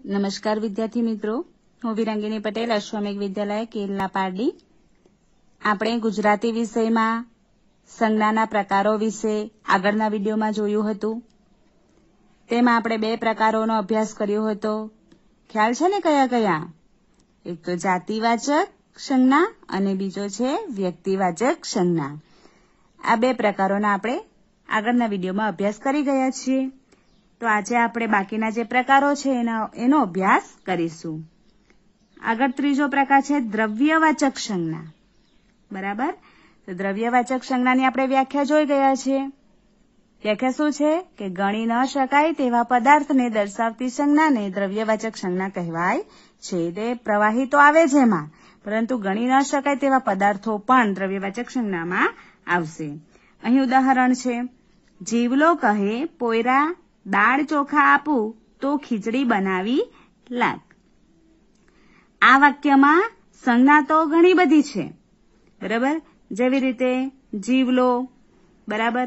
નમસ્કાર વિદ્યાર્થી મિત્રો હું વિરંગીની પટેલ અશ્વમિક વિદ્યાલય કેરલા પારડી આપણે ગુજરાતી વિષયમાં સંજ્ઞાના પ્રકારો વિશે આગળના વિડીયોમાં જોયું હતું તેમાં આપણે બે પ્રકારોનો અભ્યાસ કર્યો હતો ખ્યાલ છે ને કયા કયા એક તો જાતિવાચક સંજ્ઞા અને બીજો છે વ્યક્તિવાચક સંજ્ઞા આ બે પ્રકારોના આપણે આગળના વિડીયોમાં અભ્યાસ કરી ગયા છીએ તો આજે આપણે બાકીના જે પ્રકારો છે એના એનો અભ્યાસ કરીશું આગળ ત્રીજો પ્રકાર છે દ્રવ્યવાચક સંજ્ઞા બરાબર તો દ્રવ્યવાચક સંજ્ઞાની આપણે વ્યાખ્યા જોઈ ગયા છીએ વ્યાખ્યા શું છે કે ગણી ન શકાય તેવા પદાર્થને દર્શાવતી સંજ્ઞાને દ્રવ્યવાચક સંજ્ઞા કહેવાય છે તે પ્રવાહી તો આવે છે એમાં પરંતુ ગણી ન શકાય તેવા પદાર્થો પણ દ્રવ્યવાચક સંજ્ઞામાં આવશે અહીં ઉદાહરણ છે જીવલો કહે પોયરા દાળ ચોખા આપું તો ખીચડી બનાવી લાગ આ વાક્યમાં સંજ્ઞા તો ઘણી બધી છે બરાબર જેવી રીતે જીવલો બરાબર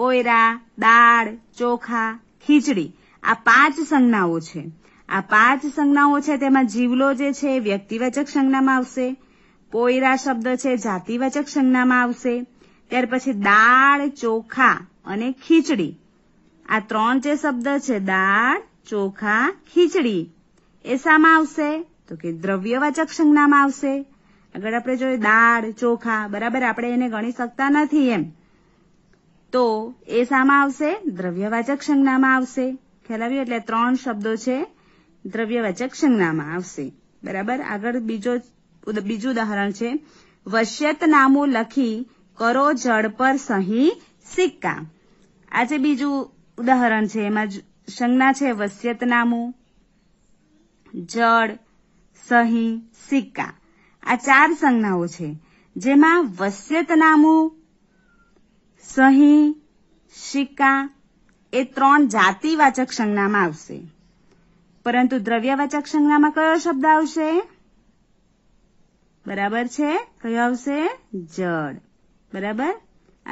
પોયરા દાળ ચોખા ખીચડી આ પાંચ સંજ્ઞાઓ છે આ પાંચ સંજ્ઞાઓ છે તેમાં જીવલો જે છે એ વ્યક્તિવાચક સંજ્ઞામાં આવશે પોયરા શબ્દ છે જાતિવાચક સંજ્ઞામાં આવશે ત્યાર પછી દાળ ચોખા અને ખીચડી આ ત્રણ જે શબ્દ છે દાળ ચોખા ખીચડી એ શામાં આવશે તો કે દ્રવ્યવાચક સંજ્ઞામાં આવશે આગળ આપણે જોઈએ દાળ ચોખા બરાબર આપણે એને ગણી શકતા નથી એમ તો એ શામાં આવશે દ્રવ્યવાચક સંજ્ઞામાં આવશે ખ્યાલ આવ્યો એટલે ત્રણ શબ્દો છે દ્રવ્યવાચક સંજ્ઞામાં આવશે બરાબર આગળ બીજો બીજું ઉદાહરણ છે વશ્યત નામું લખી કરો જડ પર સહી સિક્કા આજે બીજું ઉદાહરણ છે એમાં સંજ્ઞા છે વસિયતનામું જડ સહી સિક્કા આ ચાર સંજ્ઞાઓ છે જેમાં વસિયતનામું સહી સિક્કા એ ત્રણ જાતિવાચક સંજ્ઞામાં આવશે પરંતુ દ્રવ્યવાચક સંજ્ઞામાં કયો શબ્દ આવશે બરાબર છે કયો આવશે જળ બરાબર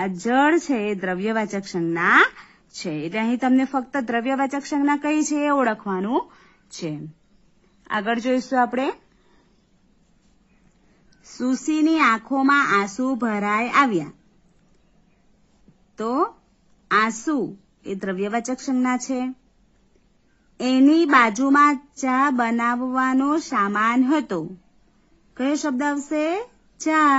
આ જળ છે એ દ્રવ્યવાચક સંજ્ઞા છે એટલે અહીં તમને ફક્ત દ્રવ્યવાચક સંજ્ઞા કઈ છે એ ઓળખવાનું છે આગળ જોઈશું આપણે સુશીની આંખોમાં આંસુ ભરાય આવ્યા તો આંસુ એ દ્રવ્યવાચક સંજ્ઞા છે એની બાજુમાં ચા બનાવવાનો સામાન હતો કયો શબ્દ આવશે ચા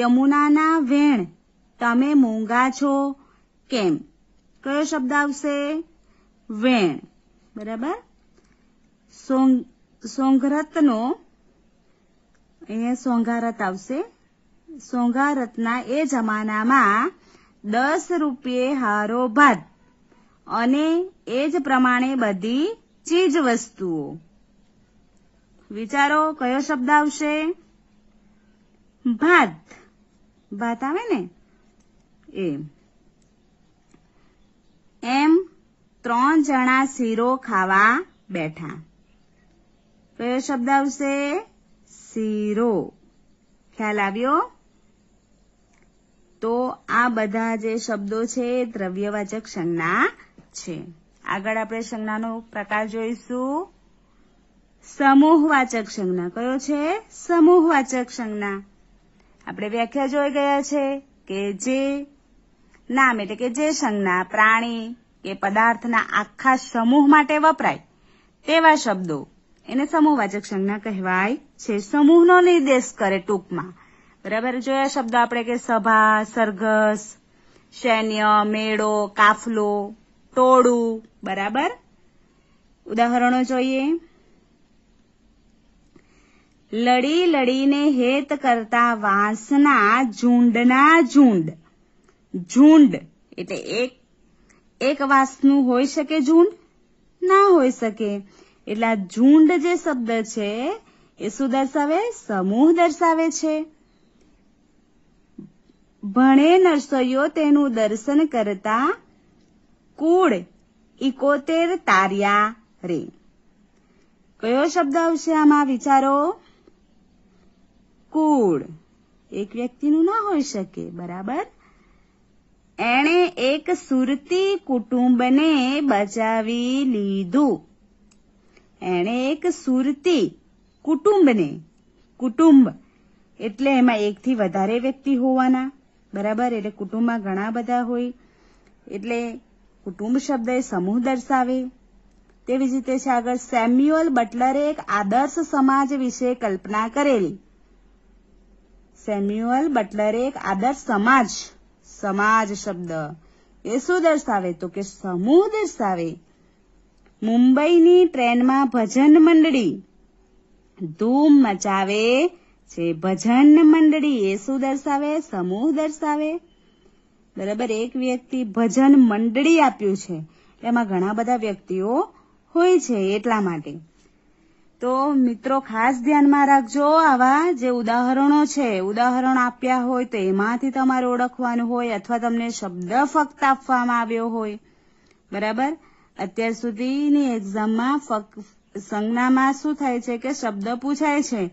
યમુનાના વેણ તમે મોંઘા છો કેમ કયો શબ્દ આવશે વેણ બરાબર સોંઘરતનો અહીંયા સોંઘારત આવશે સોંઘારતના એ જમાનામાં દસ રૂપિયે હારો ભાત અને એ જ પ્રમાણે બધી ચીજ વસ્તુઓ વિચારો કયો શબ્દ આવશે ભાત ભાત આવે ને એમ એમ ત્રણ જણા શીરો ખાવા બેઠા કયો શબ્દ આવશે શીરો ખ્યાલ આવ્યો તો આ બધા જે શબ્દો છે દ્રવ્યવાચક સંજ્ઞા છે આગળ આપણે સંજ્ઞાનો પ્રકાર જોઈશું સમૂહવાચક સંજ્ઞા કયો છે સમૂહવાચક સંજ્ઞા આપણે વ્યાખ્યા જોઈ ગયા છે કે જે નામ એટલે કે જે સંજ્ઞા પ્રાણી કે પદાર્થના આખા સમૂહ માટે વપરાય તેવા શબ્દો એને સમૂહવાચક સંજ્ઞા કહેવાય છે સમૂહનો નિર્દેશ કરે ટૂંકમાં બરાબર જોયા શબ્દો આપણે કે સભા સરઘસ સૈન્ય મેળો કાફલો ટોળું બરાબર ઉદાહરણો જોઈએ લડી લડીને હેત કરતા વાંસના ઝુંડના ઝુંડ ઝુંડ એટલે એક એક વાસનું હોઈ શકે ઝુંડ ના હોઈ શકે એટલે આ ઝુંડ જે શબ્દ છે એ શું દર્શાવે સમૂહ દર્શાવે છે ભણે નરસૈયો તેનું દર્શન કરતા કુળ ઇકોતેર તાર્યા રે કયો શબ્દ આવશે આમાં વિચારો કુળ એક વ્યક્તિનું ના હોઈ શકે બરાબર એણે એક સુરતી કુટુંબને બચાવી લીધું એણે એક સુરતી કુટુંબને કુટુંબ એટલે એમાં એકથી વધારે વ્યક્તિ હોવાના બરાબર એટલે કુટુંબમાં ઘણા બધા હોય એટલે કુટુંબ શબ્દ એ સમૂહ દર્શાવે તેવી જ રીતે છે આગળ સેમ્યુઅલ બટલરે એક આદર્શ સમાજ વિશે કલ્પના કરેલી સેમ્યુઅલ બટલરે એક આદર્શ સમાજ સમાજ શબ્દ એ શું દર્શાવે તો કે સમૂહ દર્શાવે મુંબઈની ટ્રેનમાં ભજન મંડળી ધૂમ મચાવે છે ભજન મંડળી એ શું દર્શાવે સમૂહ દર્શાવે બરાબર એક વ્યક્તિ ભજન મંડળી આપ્યું છે એમાં ઘણા બધા વ્યક્તિઓ હોય છે એટલા માટે તો મિત્રો ખાસ ધ્યાનમાં રાખજો આવા જે ઉદાહરણો છે ઉદાહરણ આપ્યા હોય તો એમાંથી તમારે ઓળખવાનું હોય અથવા તમને શબ્દ ફક્ત આપવામાં આવ્યો હોય બરાબર અત્યાર સુધીની એક્ઝામમાં સંજ્ઞામાં શું થાય છે કે શબ્દ પૂછાય છે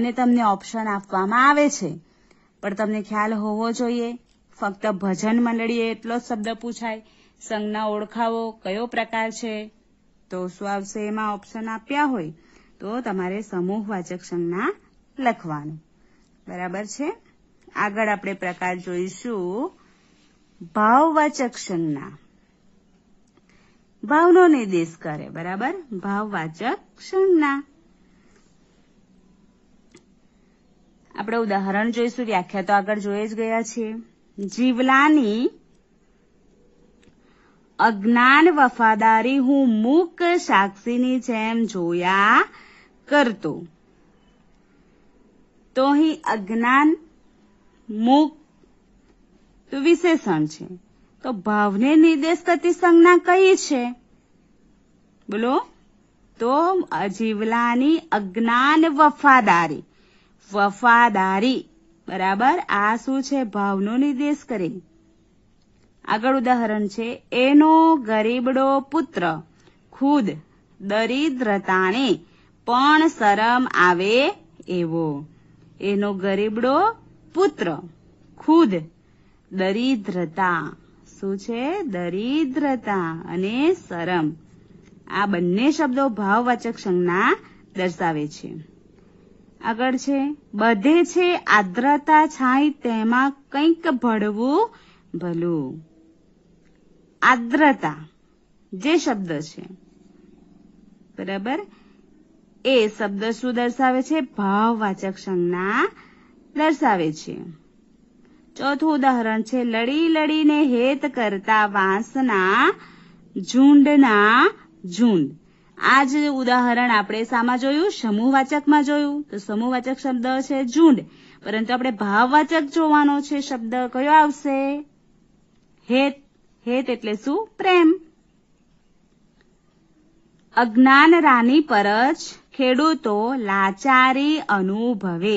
અને તમને ઓપ્શન આપવામાં આવે છે પણ તમને ખ્યાલ હોવો જોઈએ ફક્ત ભજન મંડળીએ એટલો જ શબ્દ પૂછાય સંજ્ઞા ઓળખાવો કયો પ્રકાર છે તો શું આવશે એમાં ઓપ્શન આપ્યા હોય તો તમારે સમૂહવાચક સંજ્ઞા લખવાનું બરાબર છે આગળ આપણે પ્રકાર જોઈશું ભાવવાચક સંજ્ઞા ભાવનો નિર્દેશ કરે બરાબર ભાવવાચક સંજ્ઞા આપણે ઉદાહરણ જોઈશું વ્યાખ્યા તો આગળ જોઈ જ ગયા છે જીવલાની અજ્ઞાન વફાદારી હું મુક સાક્ષીની જેમ જોયા કરતો તો અહીં અજ્ઞાન મુક્ત વિશેષણ છે તો ભાવને નિર્દેશ કરતી સંજ્ઞા કઈ છે બોલો તો જીવલાની અજ્ઞાન વફાદારી વફાદારી બરાબર આ શું છે ભાવનો નિર્દેશ કરે આગળ ઉદાહરણ છે એનો ગરીબડો પુત્ર ખુદ દરિદ્રતાને પણ શરમ આવે એવો એનો ગરીબડો પુત્ર ખુદ દરિદ્રતા શું છે દરિદ્રતા અને શરમ આ બંને શબ્દો ભાવવાચક સંજ્ઞા દર્શાવે છે આગળ છે બધે છે આદ્રતા છાય તેમાં કંઈક ભળવું ભલું આદ્રતા જે શબ્દ છે બરાબર એ શબ્દ શું દર્શાવે છે ભાવવાચક સંજ્ઞા દર્શાવે છે ચોથું ઉદાહરણ છે લડી લડીને હેત કરતા વાંસના ઝુંડના ઝુંડ આ જ ઉદાહરણ આપણે શામાં જોયું સમૂહવાચકમાં જોયું તો સમૂહવાચક શબ્દ છે ઝુંડ પરંતુ આપણે ભાવવાચક જોવાનો છે શબ્દ કયો આવશે હેત હેત એટલે શું પ્રેમ અજ્ઞાન રાની પર જ ખેડૂતો લાચારી અનુભવે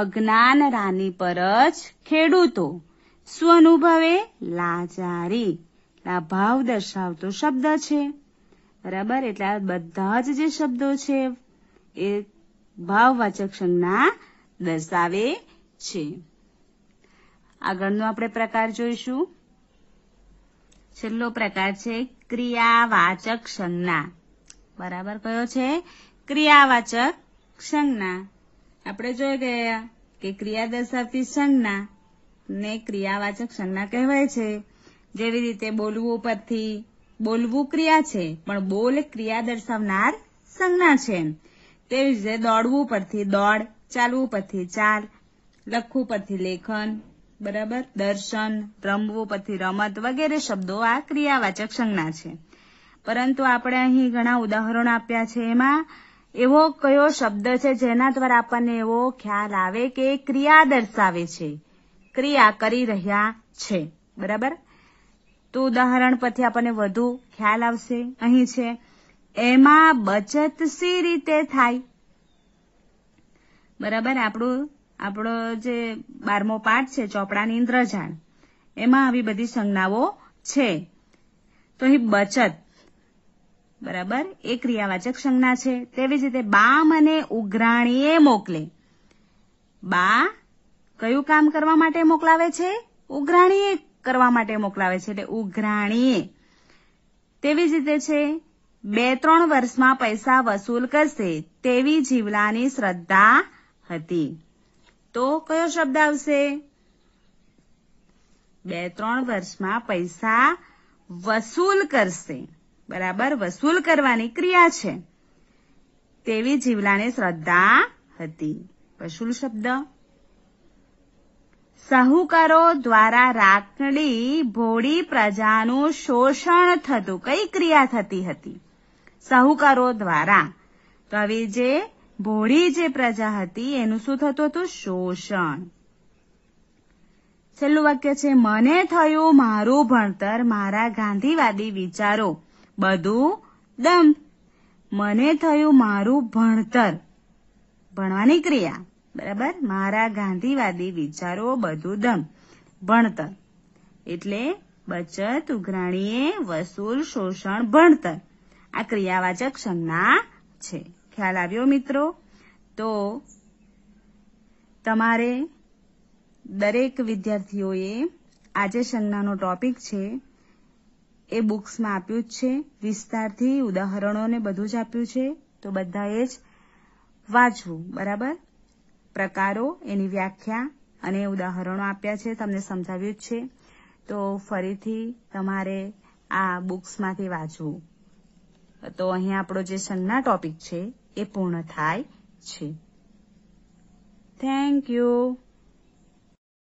અજ્ઞાન રાની પર જ ખેડૂતો સ્વ અનુભવે લાચારી આ ભાવ દર્શાવતો શબ્દ છે બરાબર એટલે આ બધા જ જે શબ્દો છે એ ભાવવાચક સંજ્ઞા દર્શાવે છે આગળનો આપણે પ્રકાર જોઈશું છેલ્લો પ્રકાર છે ક્રિયાવાચક સંજ્ઞા બરાબર કયો છે ક્રિયાવાચક સંજ્ઞા આપણે જોઈ ગયા કે ક્રિયા દર્શાવતી સંજ્ઞા ને ક્રિયાવાચક સંજ્ઞા કહેવાય છે જેવી રીતે બોલવું પરથી બોલવું ક્રિયા છે પણ બોલ ક્રિયા દર્શાવનાર સંજ્ઞા છે તેવી રીતે દોડવું પરથી દોડ ચાલવું પરથી ચાલ લખવું પરથી લેખન બરાબર દર્શન રમવું પરથી રમત વગેરે શબ્દો આ ક્રિયાવાચક સંજ્ઞા છે પરંતુ આપણે અહીં ઘણા ઉદાહરણો આપ્યા છે એમાં એવો કયો શબ્દ છે જેના દ્વારા આપણને એવો ખ્યાલ આવે કે ક્રિયા દર્શાવે છે ક્રિયા કરી રહ્યા છે બરાબર તો ઉદાહરણ પરથી આપણને વધુ ખ્યાલ આવશે અહીં છે એમાં બચત સી રીતે થાય બરાબર આપણું આપણો જે બારમો પાઠ છે ચોપડાની ઇન્દ્રજાળ એમાં આવી બધી સંજ્ઞાઓ છે તો અહીં બચત બરાબર એ ક્રિયાવાચક સંજ્ઞા છે તેવી જ રીતે બા મને ઉઘરાણીએ મોકલે બા કયું કામ કરવા માટે મોકલાવે છે ઉઘરાણીએ કરવા માટે મોકલાવે છે એટલે ઉઘરાણીએ તેવી જ રીતે છે બે ત્રણ વર્ષમાં પૈસા વસૂલ કરશે તેવી જીવલાની શ્રદ્ધા હતી તો કયો શબ્દ આવશે બે ત્રણ વર્ષમાં પૈસા વસૂલ કરશે બરાબર વસૂલ કરવાની ક્રિયા છે તેવી જીવલાને શ્રદ્ધા હતી વસૂલ શબ્દ સાહુકારો દ્વારા રાખડી ભોળી પ્રજાનું શોષણ થતું કઈ ક્રિયા થતી હતી સાહુકારો દ્વારા તો હવે જે ભોળી જે પ્રજા હતી એનું શું થતું હતું શોષણ છેલ્લું વાક્ય છે મને થયું મારું ભણતર મારા ગાંધીવાદી વિચારો બધું દંભ મને થયું મારું ભણતર ભણવાની ક્રિયા બરાબર મારા ગાંધીવાદી વિચારો બધું દમ ભણતર એટલે બચત ઉઘરાણીએ વસૂલ શોષણ ભણતર આ ક્રિયાવાચક સંજ્ઞા છે ખ્યાલ આવ્યો મિત્રો તો તમારે દરેક વિદ્યાર્થીઓએ આજે સંજ્ઞાનો ટોપિક છે એ બુક્સમાં આપ્યું જ છે વિસ્તારથી ઉદાહરણોને બધું જ આપ્યું છે તો બધાએ જ વાંચવું બરાબર પ્રકારો એની વ્યાખ્યા અને ઉદાહરણો આપ્યા છે તમને સમજાવ્યું જ છે તો ફરીથી તમારે આ બુક્સમાંથી વાંચવું તો અહીં આપણો જે સંજ્ઞા ટોપિક છે એ પૂર્ણ થાય છે થેન્ક યુ